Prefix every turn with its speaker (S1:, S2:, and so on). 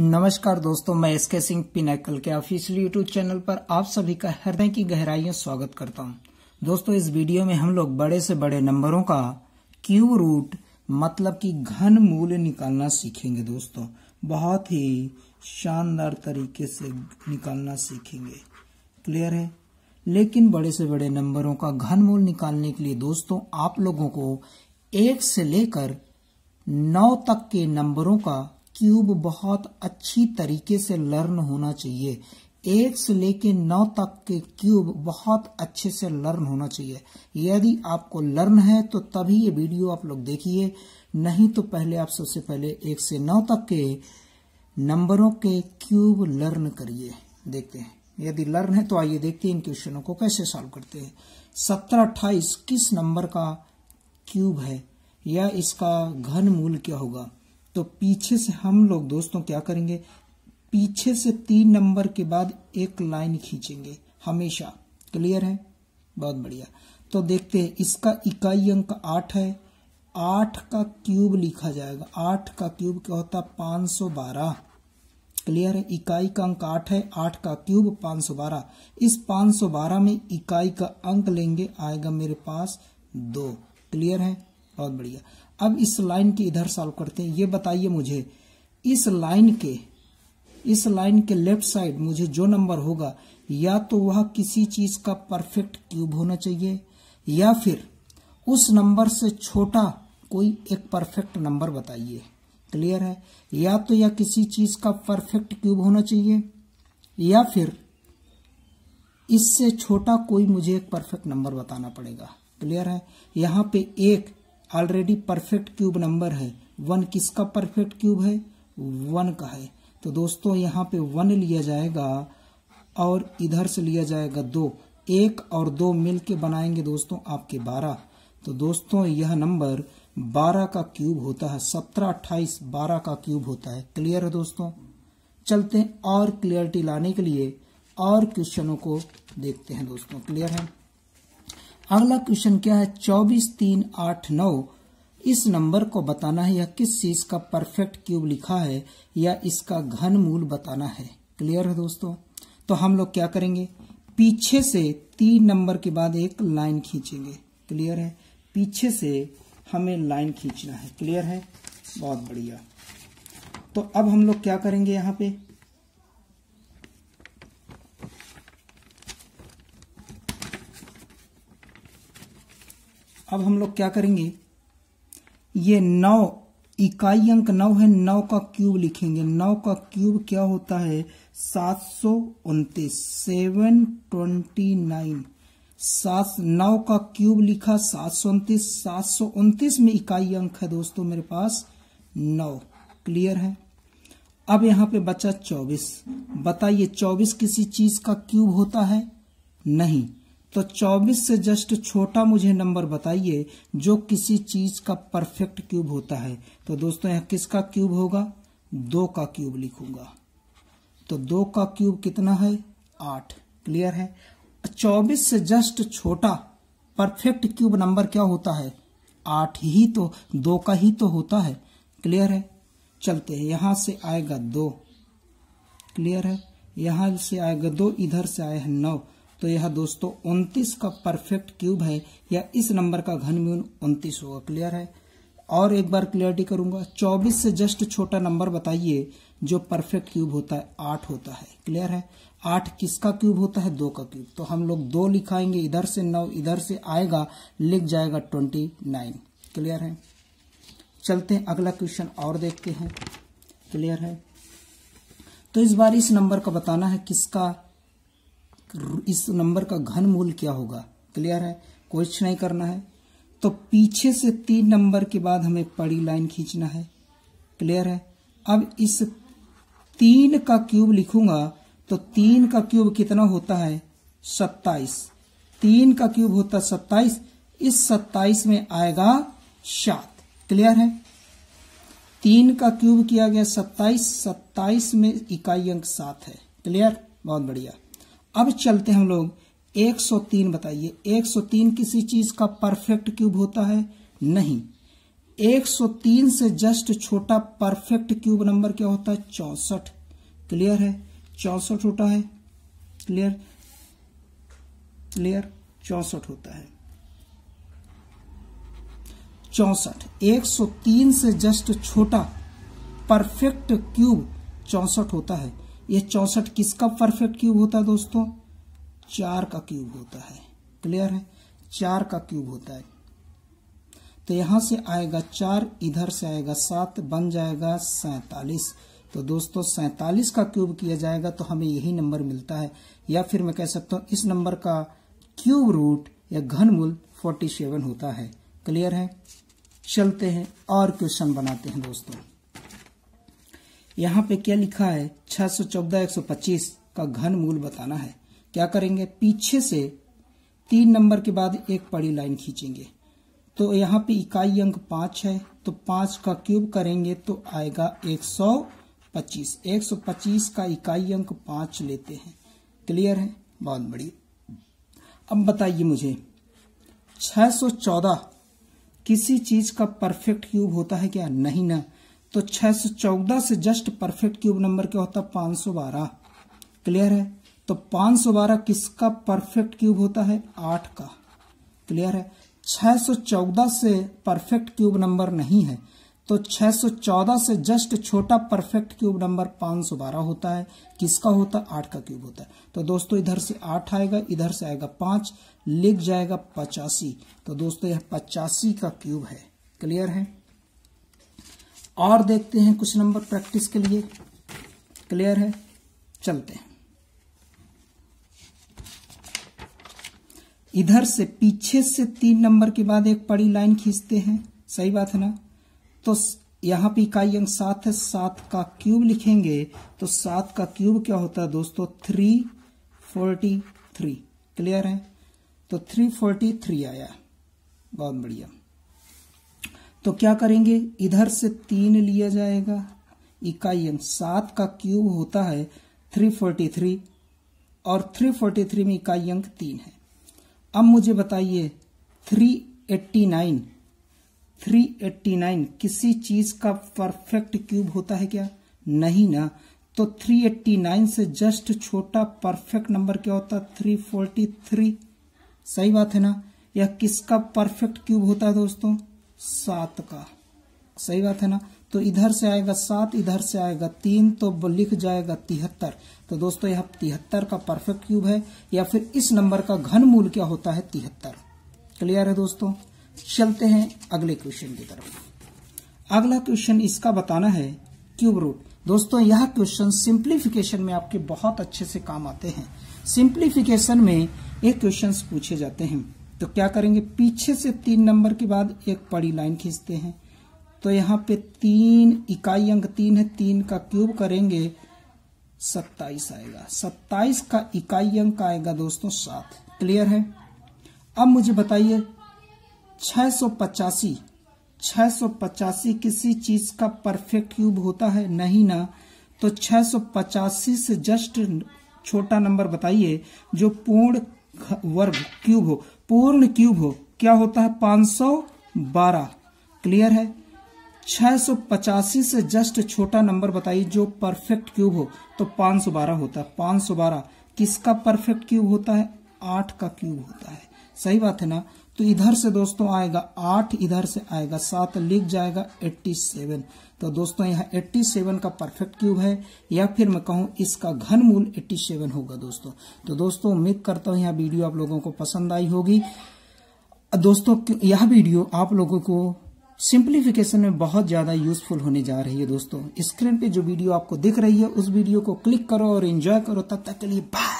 S1: नमस्कार दोस्तों मैं एस के सिंह पिनाकल के ऑफिशियल यूट्यूब चैनल पर आप सभी का हृदय की गहराइयों स्वागत करता हूं दोस्तों इस वीडियो में हम लोग बड़े से बड़े नंबरों का क्यू रूट मतलब कि घन मूल निकालना सीखेंगे दोस्तों बहुत ही शानदार तरीके से निकालना सीखेंगे क्लियर है लेकिन बड़े से बड़े नंबरों का घन मूल निकालने के लिए दोस्तों आप लोगों को एक से लेकर नौ तक के नंबरों का क्यूब बहुत अच्छी तरीके से लर्न होना चाहिए एक से लेकर नौ तक के क्यूब बहुत अच्छे से लर्न होना चाहिए यदि आपको लर्न है तो तभी ये वीडियो आप लोग देखिए नहीं तो पहले आप सबसे पहले एक से नौ तक के नंबरों के क्यूब लर्न करिए देखते हैं यदि लर्न है तो आइए देखते हैं इन क्वेश्चनों को कैसे सॉल्व करते हैं सत्रह अट्ठाईस किस नंबर का क्यूब है या इसका घन मूल क्या होगा तो पीछे से हम लोग दोस्तों क्या करेंगे पीछे से तीन नंबर के बाद एक लाइन खींचेंगे हमेशा क्लियर है बहुत बढ़िया तो देखते हैं इसका इकाई अंक आठ है आठ का क्यूब लिखा जाएगा आठ का क्यूब क्या होता है पांच सौ बारह क्लियर है इकाई का अंक आठ है आठ का क्यूब पांच सौ बारह इस पांच सौ बारह में इकाई का अंक लेंगे आएगा मेरे पास दो क्लियर है बहुत बढ़िया अब इस लाइन के इधर सॉल्व करते हैं ये बताइए मुझे इस लाइन के इस लाइन के लेफ्ट साइड मुझे जो नंबर होगा या तो वह किसी चीज का परफेक्ट क्यूब होना चाहिए या फिर उस नंबर से छोटा कोई एक परफेक्ट नंबर बताइए क्लियर है या तो यह किसी चीज का परफेक्ट क्यूब होना चाहिए या फिर इससे छोटा कोई मुझे एक परफेक्ट नंबर बताना पड़ेगा क्लियर है यहां पे एक ऑलरेडी परफेक्ट क्यूब नंबर है वन किसका परफेक्ट क्यूब है वन का है तो दोस्तों यहाँ पे वन लिया जाएगा और इधर से लिया जाएगा दो एक और दो मिल के बनाएंगे दोस्तों आपके बारह तो दोस्तों यह नंबर बारह का क्यूब होता है सत्रह अट्ठाईस बारह का क्यूब होता है क्लियर है दोस्तों चलते हैं और क्लियरिटी लाने के लिए और क्वेश्चनों को देखते हैं दोस्तों क्लियर है अगला क्वेश्चन क्या है चौबीस तीन आठ नौ इस नंबर को बताना है या किस चीज का परफेक्ट क्यूब लिखा है या इसका घन मूल बताना है क्लियर है दोस्तों तो हम लोग क्या करेंगे पीछे से तीन नंबर के बाद एक लाइन खींचेंगे क्लियर है पीछे से हमें लाइन खींचना है क्लियर है बहुत बढ़िया तो अब हम लोग क्या करेंगे यहाँ पे अब हम लोग क्या करेंगे ये नौ इकाई अंक नौ है नौ का क्यूब लिखेंगे नौ का क्यूब क्या होता है सात सौ उनतीस सेवन ट्वेंटी नाइन सात नौ का क्यूब लिखा सात सौ उनतीस सात सौ उनतीस में इकाई अंक है दोस्तों मेरे पास नौ क्लियर है अब यहाँ पे बचा चौबीस बताइए चौबीस किसी चीज का क्यूब होता है नहीं तो 24 से जस्ट छोटा मुझे नंबर बताइए जो किसी चीज का परफेक्ट क्यूब होता है तो दोस्तों यहां किसका क्यूब होगा दो का क्यूब लिखूंगा तो दो का क्यूब कितना है आठ क्लियर है चौबीस से जस्ट छोटा परफेक्ट क्यूब नंबर क्या होता है आठ ही तो दो का ही तो होता है क्लियर है चलते हैं यहां से आएगा दो क्लियर है यहां से आएगा दो इधर से आए हैं नौ तो यह दोस्तों उन्तीस का परफेक्ट क्यूब है या इस नंबर का म्यून उन्तीस होगा क्लियर है और एक बार क्लियरिटी करूंगा चौबीस से जस्ट छोटा नंबर बताइए जो परफेक्ट क्यूब होता है आठ होता है क्लियर है आठ किसका क्यूब होता है दो का क्यूब तो हम लोग दो लिखाएंगे इधर से नौ इधर से आएगा लिख जाएगा ट्वेंटी नाइन क्लियर है चलते हैं अगला क्वेश्चन और देखते हैं क्लियर है तो इस बार इस नंबर का बताना है किसका इस नंबर का घन मूल क्या होगा क्लियर है कुछ नहीं करना है तो पीछे से तीन नंबर के बाद हमें पड़ी लाइन खींचना है क्लियर है अब इस तीन का क्यूब लिखूंगा तो तीन का क्यूब कितना होता है सत्ताईस तीन का क्यूब होता सत्ताईस इस सत्ताईस में आएगा सात क्लियर है तीन का क्यूब किया गया सत्ताईस सत्ताईस में इकाई अंक सात है क्लियर बहुत बढ़िया अब चलते हैं हम लोग 103 बताइए 103 किसी चीज का परफेक्ट क्यूब होता है नहीं 103 से जस्ट छोटा परफेक्ट क्यूब नंबर क्या होता है चौसठ क्लियर है चौसठ होता है क्लियर क्लियर चौसठ होता है चौसठ 103 से जस्ट छोटा परफेक्ट क्यूब चौसठ होता है ये चौसठ किसका परफेक्ट क्यूब होता है दोस्तों चार का क्यूब होता है क्लियर है चार का क्यूब होता है तो यहां से आएगा चार इधर से आएगा सात बन जाएगा सैतालीस तो दोस्तों सैतालीस का क्यूब किया जाएगा तो हमें यही नंबर मिलता है या फिर मैं कह सकता हूं इस नंबर का क्यूब रूट या घनमूल फोर्टी सेवन होता है क्लियर है चलते हैं और क्वेश्चन बनाते हैं दोस्तों यहाँ पे क्या लिखा है छह सौ चौदह एक सौ पच्चीस का घन मूल बताना है क्या करेंगे पीछे से तीन नंबर के बाद एक पड़ी लाइन खींचेंगे तो यहाँ पे इकाई अंक पांच है तो पांच का क्यूब करेंगे तो आएगा एक सौ पच्चीस एक सौ पच्चीस का इकाई अंक पांच लेते हैं क्लियर है बहुत बढ़िया अब बताइए मुझे 614 किसी चीज का परफेक्ट क्यूब होता है क्या नहीं ना तो छह सौ चौदह से जस्ट परफेक्ट क्यूब नंबर क्या होता है पांच बारह क्लियर है तो पांच बारह किसका परफेक्ट क्यूब होता है आठ का क्लियर है छह चौदह से परफेक्ट क्यूब नंबर नहीं है तो 614 से जस्ट छोटा परफेक्ट क्यूब नंबर 512 होता है किसका होता है आठ का क्यूब होता है तो दोस्तों इधर से आठ आएगा इधर से आएगा पांच लिख जाएगा पचासी तो दोस्तों यह पचासी का क्यूब है क्लियर है और देखते हैं कुछ नंबर प्रैक्टिस के लिए क्लियर है चलते हैं इधर से पीछे से तीन नंबर के बाद एक बड़ी लाइन खींचते हैं सही बात है ना तो यहां पे इकाई अंक सात है सात का क्यूब लिखेंगे तो सात का क्यूब क्या होता है दोस्तों थ्री फोर्टी थ्री क्लियर है तो थ्री फोर्टी थ्री आया बहुत बढ़िया तो क्या करेंगे इधर से तीन लिया जाएगा इकाई सात का क्यूब होता है थ्री फोर्टी थ्री और थ्री फोर्टी थ्री में इकाई अंक तीन है अब मुझे बताइए three eighty nine three eighty nine किसी चीज का परफेक्ट क्यूब होता है क्या नहीं ना तो थ्री एट्टी नाइन से जस्ट छोटा परफेक्ट नंबर क्या होता है थ्री सही बात है ना यह किसका परफेक्ट क्यूब होता है दोस्तों सात का सही बात है ना तो इधर से आएगा सात इधर से आएगा तीन तो लिख जाएगा तिहत्तर तो दोस्तों यह तिहत्तर का परफेक्ट क्यूब है या फिर इस नंबर का घन मूल क्या होता है तिहत्तर क्लियर है दोस्तों चलते हैं अगले क्वेश्चन की तरफ अगला क्वेश्चन इसका बताना है क्यूब रूट दोस्तों यह क्वेश्चन सिंप्लीफिकेशन में आपके बहुत अच्छे से काम आते हैं सिंप्लीफिकेशन में ये क्वेश्चन पूछे जाते हैं तो क्या करेंगे पीछे से तीन नंबर के बाद एक पड़ी लाइन खींचते हैं तो यहाँ पे तीन इकाई अंक तीन है तीन का क्यूब करेंगे सत्ताईस आएगा सत्ताईस का इकाई अंक आएगा दोस्तों सात क्लियर है अब मुझे बताइए छह सौ पचासी छह सौ पचासी किसी चीज का परफेक्ट क्यूब होता है नहीं ना तो छह सौ पचासी से जस्ट छोटा नंबर बताइए जो पूर्ण वर्ग क्यूब हो पूर्ण क्यूब हो क्या होता है 512 क्लियर है पचासी से जस्ट छोटा नंबर बताइए जो परफेक्ट क्यूब हो तो 512 होता है 512 किसका परफेक्ट क्यूब होता है आठ का क्यूब होता है सही बात है ना तो इधर से दोस्तों आएगा आठ इधर से आएगा सात लिख जाएगा एट्टी सेवन तो दोस्तों यहाँ एट्टी सेवन का परफेक्ट क्यूब है या फिर मैं कहूं इसका घन मूल एट्टी सेवन होगा दोस्तों तो दोस्तों उम्मीद करता हूं यह वीडियो आप लोगों को पसंद आई होगी दोस्तों यह वीडियो आप लोगों को सिंप्लीफिकेशन में बहुत ज़्यादा यूजफुल होने जा रही है दोस्तों स्क्रीन पे जो वीडियो आपको दिख रही है उस वीडियो को क्लिक करो और एंजॉय करो तब तक के लिए बाय